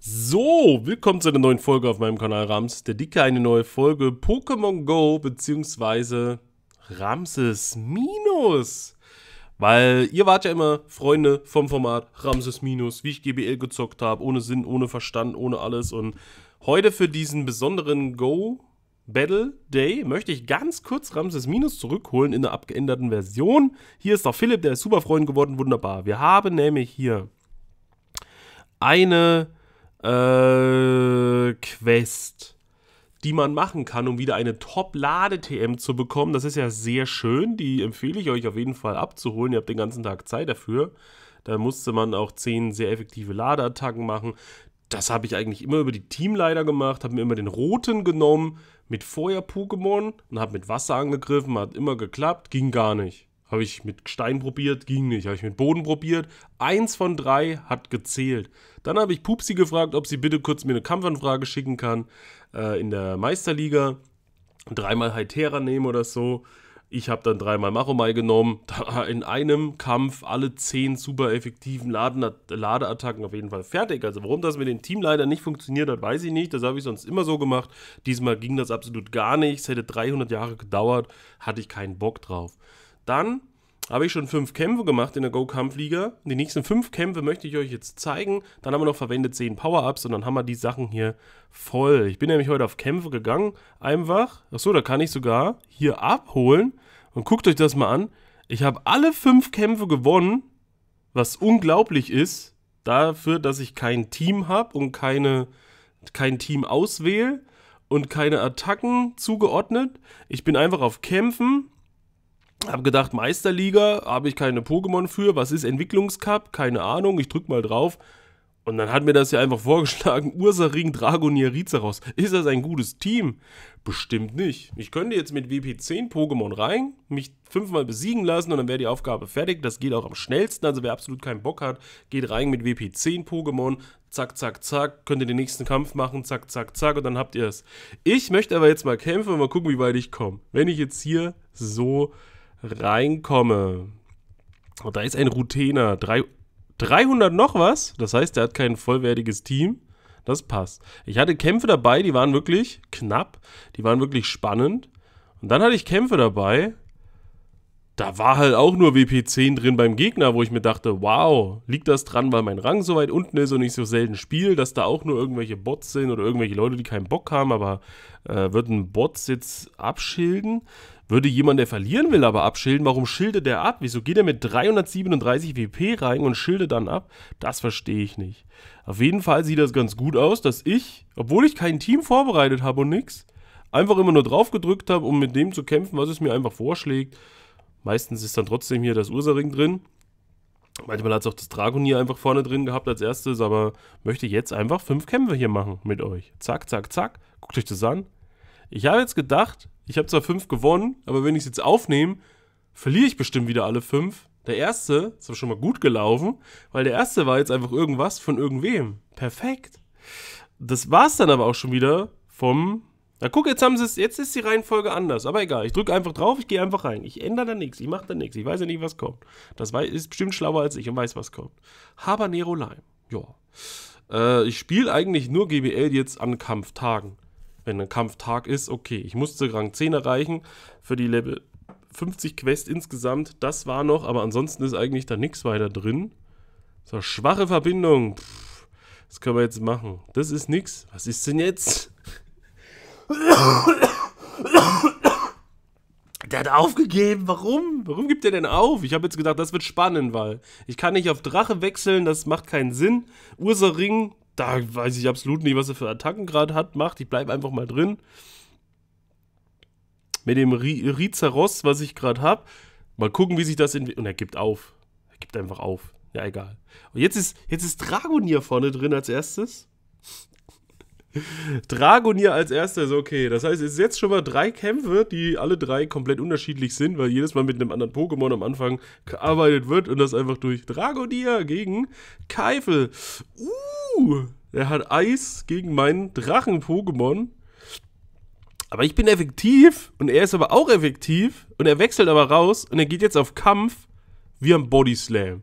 So, willkommen zu einer neuen Folge auf meinem Kanal Rams. Der Dicke, eine neue Folge Pokémon Go bzw. Ramses Minus. Weil ihr wart ja immer Freunde vom Format Ramses Minus, wie ich GBL gezockt habe, ohne Sinn, ohne Verstand, ohne alles. Und heute für diesen besonderen Go Battle Day möchte ich ganz kurz Ramses Minus zurückholen in der abgeänderten Version. Hier ist auch Philipp, der ist super Freund geworden, wunderbar. Wir haben nämlich hier eine äh, Quest, die man machen kann, um wieder eine Top-Lade-TM zu bekommen. Das ist ja sehr schön. Die empfehle ich euch auf jeden Fall abzuholen. Ihr habt den ganzen Tag Zeit dafür. Da musste man auch 10 sehr effektive Ladeattacken machen. Das habe ich eigentlich immer über die Teamleiter gemacht, habe mir immer den roten genommen mit Feuer-Pokémon und habe mit Wasser angegriffen, hat immer geklappt, ging gar nicht. Habe ich mit Stein probiert, ging nicht. Habe ich mit Boden probiert. Eins von drei hat gezählt. Dann habe ich Pupsi gefragt, ob sie bitte kurz mir eine Kampfanfrage schicken kann äh, in der Meisterliga. Dreimal Hytera nehmen oder so. Ich habe dann dreimal Maromai genommen. Da in einem Kampf alle zehn super effektiven Laden Ladeattacken auf jeden Fall fertig. Also warum das mit dem Team leider nicht funktioniert hat, weiß ich nicht. Das habe ich sonst immer so gemacht. Diesmal ging das absolut gar nicht. Es hätte 300 Jahre gedauert. Hatte ich keinen Bock drauf dann habe ich schon fünf Kämpfe gemacht in der Go-Kampfliga. Die nächsten fünf Kämpfe möchte ich euch jetzt zeigen. Dann haben wir noch verwendet zehn Power-Ups und dann haben wir die Sachen hier voll. Ich bin nämlich heute auf Kämpfe gegangen, einfach. Achso, da kann ich sogar hier abholen. Und guckt euch das mal an. Ich habe alle fünf Kämpfe gewonnen, was unglaublich ist, dafür, dass ich kein Team habe und keine, kein Team auswähle und keine Attacken zugeordnet. Ich bin einfach auf Kämpfen hab gedacht, Meisterliga, habe ich keine Pokémon für, was ist Entwicklungscup? Keine Ahnung, ich drück mal drauf. Und dann hat mir das ja einfach vorgeschlagen, Ursaring, Dragonier, Rizeros. Ist das ein gutes Team? Bestimmt nicht. Ich könnte jetzt mit WP10 Pokémon rein, mich fünfmal besiegen lassen und dann wäre die Aufgabe fertig. Das geht auch am schnellsten, also wer absolut keinen Bock hat, geht rein mit WP10 Pokémon, zack, zack, zack, könnt ihr den nächsten Kampf machen, zack, zack, zack und dann habt ihr es. Ich möchte aber jetzt mal kämpfen und mal gucken, wie weit ich komme. Wenn ich jetzt hier so reinkomme. Und da ist ein Routiner. 300 noch was? Das heißt, der hat kein vollwertiges Team. Das passt. Ich hatte Kämpfe dabei, die waren wirklich knapp. Die waren wirklich spannend. Und dann hatte ich Kämpfe dabei, da war halt auch nur WP10 drin beim Gegner, wo ich mir dachte, wow, liegt das dran, weil mein Rang so weit unten ist und ich so selten spiele, dass da auch nur irgendwelche Bots sind oder irgendwelche Leute, die keinen Bock haben, aber äh, würden Bots jetzt abschilden? Würde jemand, der verlieren will, aber abschilden, warum schildet der ab? Wieso geht er mit 337 WP rein und schildet dann ab? Das verstehe ich nicht. Auf jeden Fall sieht das ganz gut aus, dass ich, obwohl ich kein Team vorbereitet habe und nix, einfach immer nur drauf gedrückt habe, um mit dem zu kämpfen, was es mir einfach vorschlägt. Meistens ist dann trotzdem hier das Ursaring drin. Manchmal hat es auch das Dragonier einfach vorne drin gehabt als erstes, aber möchte jetzt einfach fünf Kämpfe hier machen mit euch. Zack, zack, zack. Guckt euch das an. Ich habe jetzt gedacht, ich habe zwar fünf gewonnen, aber wenn ich es jetzt aufnehme, verliere ich bestimmt wieder alle fünf. Der erste ist aber schon mal gut gelaufen, weil der erste war jetzt einfach irgendwas von irgendwem. Perfekt. Das war es dann aber auch schon wieder vom na guck, jetzt haben sie es, jetzt ist die Reihenfolge anders, aber egal. Ich drücke einfach drauf, ich gehe einfach rein. Ich ändere da nichts, ich mache da nichts, ich weiß ja nicht, was kommt. Das weiß, ist bestimmt schlauer als ich und weiß, was kommt. Habanero Lime, ja. Äh, ich spiele eigentlich nur GBL jetzt an Kampftagen. Wenn ein Kampftag ist, okay. Ich musste Rang 10 erreichen für die Level 50 Quest insgesamt. Das war noch, aber ansonsten ist eigentlich da nichts weiter drin. So, schwache Verbindung. Pff, das können wir jetzt machen. Das ist nichts. Was ist denn jetzt? Der hat aufgegeben. Warum? Warum gibt er denn auf? Ich habe jetzt gedacht, das wird spannend, weil ich kann nicht auf Drache wechseln, das macht keinen Sinn. Ursaring, da weiß ich absolut nicht, was er für Attacken gerade hat, macht. Ich bleibe einfach mal drin. Mit dem Rizaros, was ich gerade habe. Mal gucken, wie sich das entwickelt. Und er gibt auf. Er gibt einfach auf. Ja, egal. Und jetzt ist, jetzt ist Dragon hier vorne drin als erstes. Dragonier als erster ist okay. Das heißt, es ist jetzt schon mal drei Kämpfe, die alle drei komplett unterschiedlich sind, weil jedes Mal mit einem anderen Pokémon am Anfang gearbeitet wird und das einfach durch Dragonier gegen Keifel. Uh, er hat Eis gegen meinen Drachen-Pokémon. Aber ich bin effektiv und er ist aber auch effektiv und er wechselt aber raus und er geht jetzt auf Kampf wie am Body Slam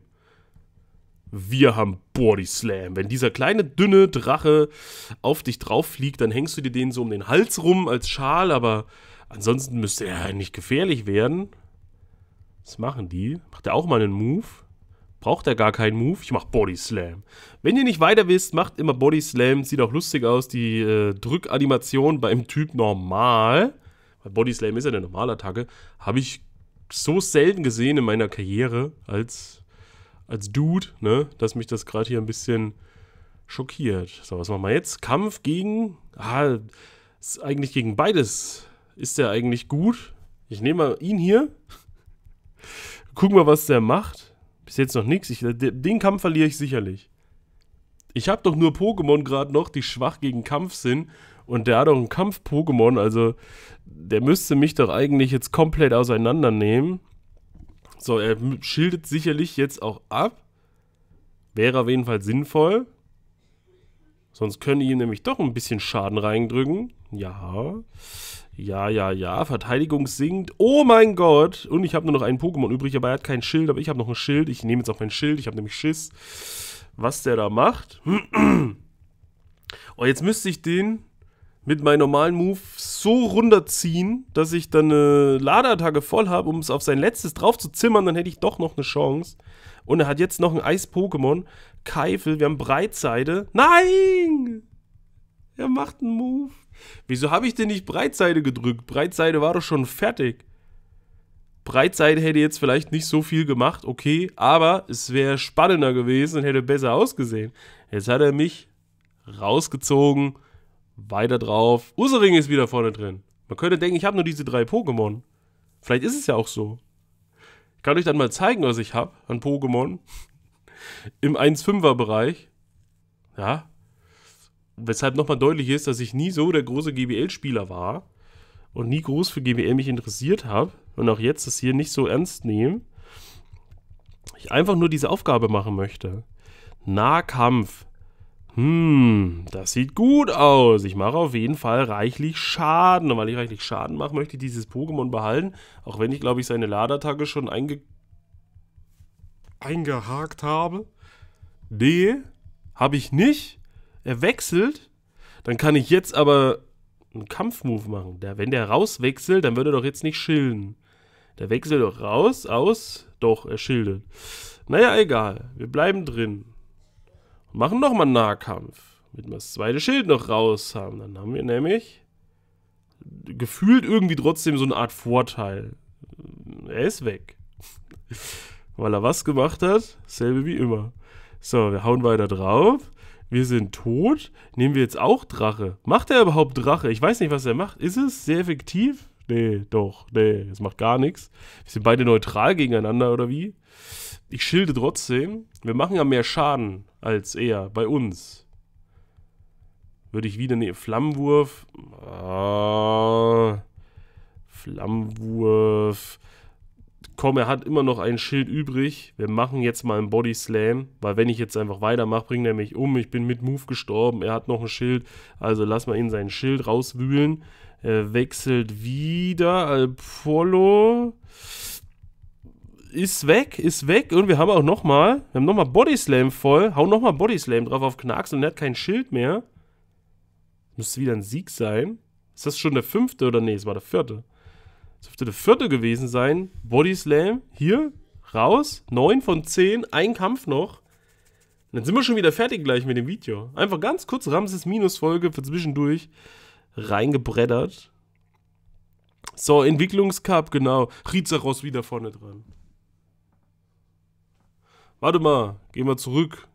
wir haben Body Slam. Wenn dieser kleine, dünne Drache auf dich drauf fliegt, dann hängst du dir den so um den Hals rum als Schal, aber ansonsten müsste er halt nicht gefährlich werden. Was machen die? Macht er auch mal einen Move? Braucht er gar keinen Move? Ich mach Body Slam. Wenn ihr nicht weiter wisst, macht immer Body Slam. Sieht auch lustig aus, die äh, Drückanimation beim Typ normal. Weil Body Slam ist ja eine normale Attacke. Habe ich so selten gesehen in meiner Karriere als als Dude, ne, dass mich das gerade hier ein bisschen schockiert. So, was machen wir jetzt? Kampf gegen. Ah, ist eigentlich gegen beides. Ist der eigentlich gut? Ich nehme mal ihn hier. Gucken wir, was der macht. Bis jetzt noch nichts. Den Kampf verliere ich sicherlich. Ich habe doch nur Pokémon gerade noch, die schwach gegen Kampf sind. Und der hat doch einen Kampf-Pokémon. Also, der müsste mich doch eigentlich jetzt komplett auseinandernehmen. So, er schildet sicherlich jetzt auch ab. Wäre auf jeden Fall sinnvoll. Sonst können die ihm nämlich doch ein bisschen Schaden reindrücken. Ja. Ja, ja, ja. Verteidigung sinkt. Oh mein Gott. Und ich habe nur noch einen Pokémon übrig, aber er hat kein Schild. Aber ich habe noch ein Schild. Ich nehme jetzt auch mein Schild. Ich habe nämlich Schiss, was der da macht. oh, jetzt müsste ich den mit meinem normalen Move so runterziehen, dass ich dann eine Ladeattacke voll habe, um es auf sein letztes drauf zu zimmern, dann hätte ich doch noch eine Chance. Und er hat jetzt noch ein Eis-Pokémon. Keifel, wir haben Breitseite. Nein! Er macht einen Move. Wieso habe ich denn nicht Breitseite gedrückt? Breitseite war doch schon fertig. Breitseite hätte jetzt vielleicht nicht so viel gemacht, okay, aber es wäre spannender gewesen und hätte besser ausgesehen. Jetzt hat er mich rausgezogen weiter drauf. Usering ist wieder vorne drin. Man könnte denken, ich habe nur diese drei Pokémon. Vielleicht ist es ja auch so. Ich kann euch dann mal zeigen, was ich habe an Pokémon. Im 1-5er-Bereich. Ja. Weshalb nochmal deutlich ist, dass ich nie so der große GBL-Spieler war und nie groß für GBL mich interessiert habe und auch jetzt das hier nicht so ernst nehme. Ich einfach nur diese Aufgabe machen möchte. Nahkampf hm, das sieht gut aus. Ich mache auf jeden Fall reichlich Schaden. Und weil ich reichlich Schaden mache, möchte ich dieses Pokémon behalten. Auch wenn ich, glaube ich, seine Ladertage schon einge eingehakt habe. Nee, habe ich nicht. Er wechselt. Dann kann ich jetzt aber einen Kampfmove machen. Der, wenn der rauswechselt, dann würde er doch jetzt nicht schilden. Der wechselt doch raus, aus. Doch, er schildert. Naja, egal. Wir bleiben drin. Und machen nochmal einen Nahkampf. Damit wir das zweite Schild noch raus haben. Dann haben wir nämlich gefühlt irgendwie trotzdem so eine Art Vorteil. Er ist weg. Weil er was gemacht hat? Selbe wie immer. So, wir hauen weiter drauf. Wir sind tot. Nehmen wir jetzt auch Drache. Macht er überhaupt Drache? Ich weiß nicht, was er macht. Ist es sehr effektiv? Nee, doch. Nee, es macht gar nichts. Wir sind beide neutral gegeneinander, oder wie? ich schilde trotzdem, wir machen ja mehr Schaden als er bei uns. Würde ich wieder, nehmen. Flammenwurf. Ah, Flammenwurf. Komm, er hat immer noch ein Schild übrig. Wir machen jetzt mal einen Body Slam, weil wenn ich jetzt einfach weitermache, bringt er mich um. Ich bin mit Move gestorben, er hat noch ein Schild. Also lass mal ihn sein Schild rauswühlen. Er wechselt wieder Apollo. Äh, ist weg, ist weg. Und wir haben auch nochmal, wir haben nochmal Bodyslam voll. Hau nochmal Bodyslam drauf auf Knacks und er hat kein Schild mehr. Müsste wieder ein Sieg sein. Ist das schon der fünfte oder nee, es war der vierte. Es dürfte der vierte gewesen sein. Bodyslam, hier, raus. Neun von zehn, ein Kampf noch. Und dann sind wir schon wieder fertig gleich mit dem Video. Einfach ganz kurz Ramses-Minus-Folge für zwischendurch reingebreddert. So, Entwicklungscup, genau. Rizaros wieder vorne dran warte mal, geh mal zurück.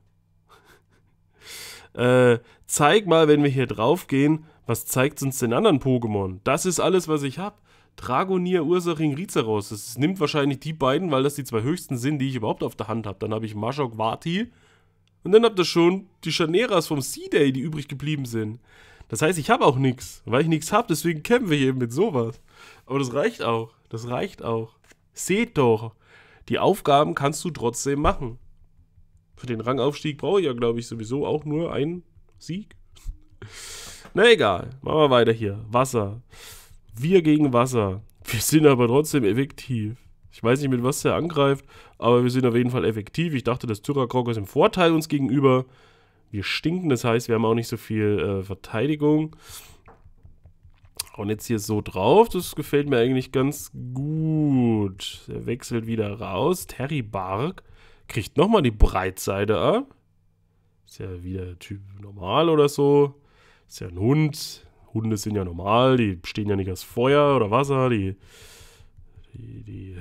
äh, zeig mal, wenn wir hier drauf gehen, was zeigt uns den anderen Pokémon? Das ist alles, was ich habe. Dragonier, Ursaring, Rizeros. Das nimmt wahrscheinlich die beiden, weil das die zwei höchsten sind, die ich überhaupt auf der Hand habe. Dann habe ich Mashok, Vati. Und dann habt ihr schon die Chaneras vom Sea-Day, die übrig geblieben sind. Das heißt, ich habe auch nichts. Weil ich nichts habe, deswegen kämpfe ich eben mit sowas. Aber das reicht auch. Das reicht auch. Seht doch. Die Aufgaben kannst du trotzdem machen. Für den Rangaufstieg brauche ich ja, glaube ich, sowieso auch nur einen Sieg. Na egal, machen wir weiter hier. Wasser. Wir gegen Wasser. Wir sind aber trotzdem effektiv. Ich weiß nicht, mit was er angreift, aber wir sind auf jeden Fall effektiv. Ich dachte, das Tyrakrok ist im Vorteil uns gegenüber. Wir stinken, das heißt, wir haben auch nicht so viel äh, Verteidigung. Und jetzt hier so drauf, das gefällt mir eigentlich ganz gut. Er wechselt wieder raus. Terry Bark kriegt nochmal die Breitseite ab. Ist ja wieder Typ normal oder so. Ist ja ein Hund. Hunde sind ja normal, die stehen ja nicht aus Feuer oder Wasser, die, die, die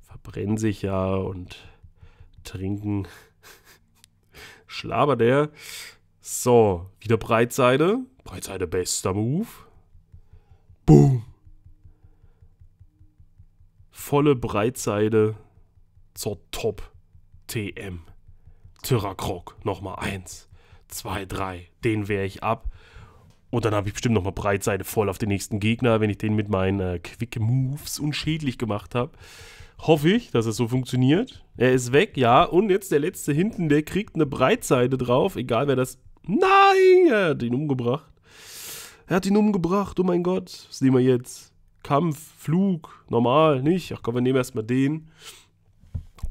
verbrennen sich ja und trinken. Schlaber der. So, wieder Breitseite. Breitseite bester Move. Boom. Volle Breitseite zur Top TM. Tyracroc, nochmal eins, zwei, drei. Den wehre ich ab. Und dann habe ich bestimmt nochmal Breitseite voll auf den nächsten Gegner, wenn ich den mit meinen äh, Quick Moves unschädlich gemacht habe. Hoffe ich, dass es so funktioniert. Er ist weg, ja. Und jetzt der letzte hinten, der kriegt eine Breitseite drauf. Egal wer das. Nein! Er hat ihn umgebracht. Er hat ihn umgebracht, oh mein Gott. Was nehmen wir jetzt? Kampf, Flug, normal, nicht? Ach komm, wir nehmen erstmal den.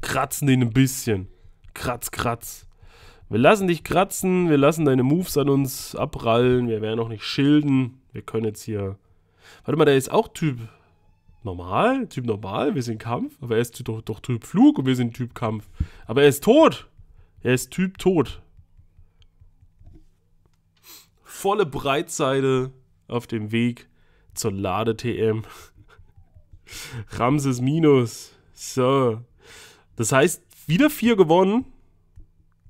Kratzen den ein bisschen. Kratz, kratz. Wir lassen dich kratzen, wir lassen deine Moves an uns abprallen, wir werden auch nicht schilden. Wir können jetzt hier... Warte mal, der ist auch Typ normal, Typ normal, wir sind Kampf, aber er ist doch, doch Typ Flug und wir sind Typ Kampf. Aber er ist tot. Er ist Typ tot volle Breitseite auf dem Weg zur Lade-TM. Ramses Minus. So. Das heißt, wieder vier gewonnen.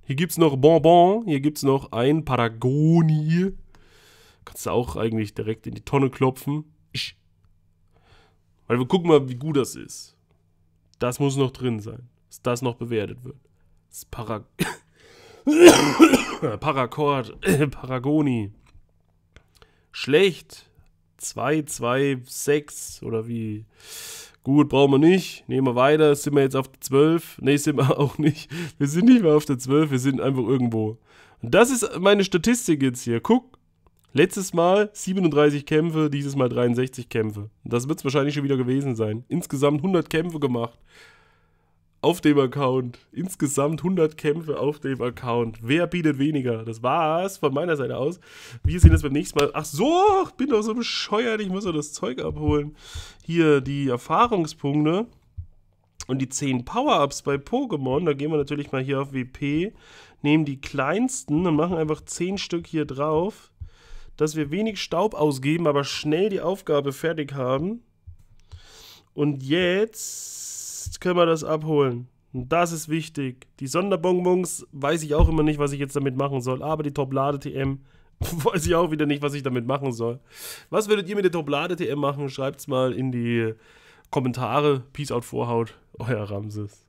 Hier gibt es noch Bonbon, hier gibt es noch ein Paragoni. Kannst du auch eigentlich direkt in die Tonne klopfen. Weil wir gucken mal, wie gut das ist. Das muss noch drin sein, dass das noch bewertet wird. Das Paragoni. Paracord, Paragoni schlecht. 2, 2, 6 oder wie. Gut, brauchen wir nicht. Nehmen wir weiter. Sind wir jetzt auf der 12? Ne, sind wir auch nicht. Wir sind nicht mehr auf der 12, wir sind einfach irgendwo. Und das ist meine Statistik jetzt hier. Guck, letztes Mal 37 Kämpfe, dieses Mal 63 Kämpfe. das wird es wahrscheinlich schon wieder gewesen sein. Insgesamt 100 Kämpfe gemacht auf dem Account. Insgesamt 100 Kämpfe auf dem Account. Wer bietet weniger? Das war's von meiner Seite aus. Wir sehen uns beim nächsten Mal. Ach so, ich bin doch so bescheuert. Ich muss doch das Zeug abholen. Hier die Erfahrungspunkte und die 10 Power-Ups bei Pokémon. Da gehen wir natürlich mal hier auf WP, nehmen die kleinsten und machen einfach 10 Stück hier drauf, dass wir wenig Staub ausgeben, aber schnell die Aufgabe fertig haben. Und jetzt jetzt können wir das abholen. Und das ist wichtig. Die Sonderbonbons weiß ich auch immer nicht, was ich jetzt damit machen soll. Aber die Toplade-TM weiß ich auch wieder nicht, was ich damit machen soll. Was würdet ihr mit der Toplade-TM machen? Schreibt's mal in die Kommentare. Peace out, Vorhaut. Euer Ramses.